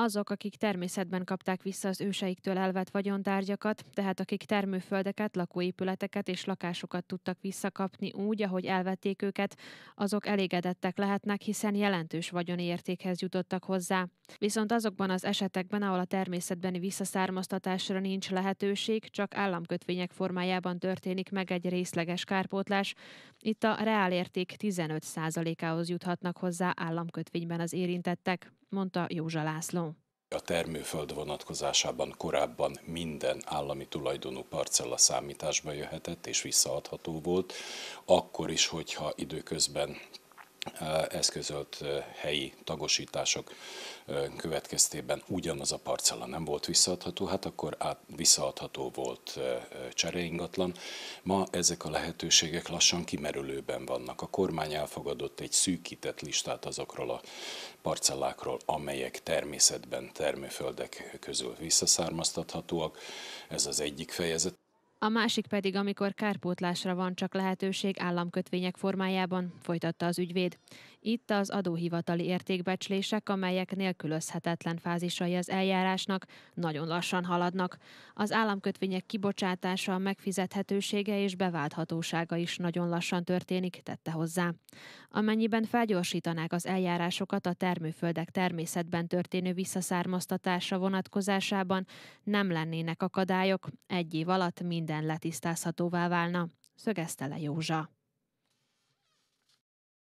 azok, akik természetben kapták vissza az őseiktől elvett vagyontárgyakat, tehát akik termőföldeket, lakóépületeket és lakásokat tudtak visszakapni úgy, ahogy elvették őket, azok elégedettek lehetnek, hiszen jelentős vagyoni értékhez jutottak hozzá. Viszont azokban az esetekben, ahol a természetbeni visszaszármaztatásra nincs lehetőség, csak államkötvények formájában történik meg egy részleges kárpótlás, itt a reálérték 15%-ához juthatnak hozzá államkötvényben az érintettek mondta Józsa László. A termőföld vonatkozásában korábban minden állami tulajdonú parcella számításba jöhetett és visszaadható volt, akkor is, hogyha időközben eszközölt helyi tagosítások következtében ugyanaz a parcella nem volt visszaadható, hát akkor át, visszaadható volt csereingatlan. Ma ezek a lehetőségek lassan kimerülőben vannak. A kormány elfogadott egy szűkített listát azokról a parcellákról, amelyek természetben termőföldek közül visszaszármaztathatóak. Ez az egyik fejezet. A másik pedig, amikor kárpótlásra van csak lehetőség államkötvények formájában, folytatta az ügyvéd. Itt az adóhivatali értékbecslések, amelyek nélkülözhetetlen fázisai az eljárásnak, nagyon lassan haladnak. Az államkötvények kibocsátása, megfizethetősége és beválthatósága is nagyon lassan történik, tette hozzá. Amennyiben felgyorsítanák az eljárásokat a termőföldek természetben történő visszaszármaztatása vonatkozásában, nem lennének akadályok, egy év alatt mind minden letisztázhatóvá válna, szögezte le Józsa.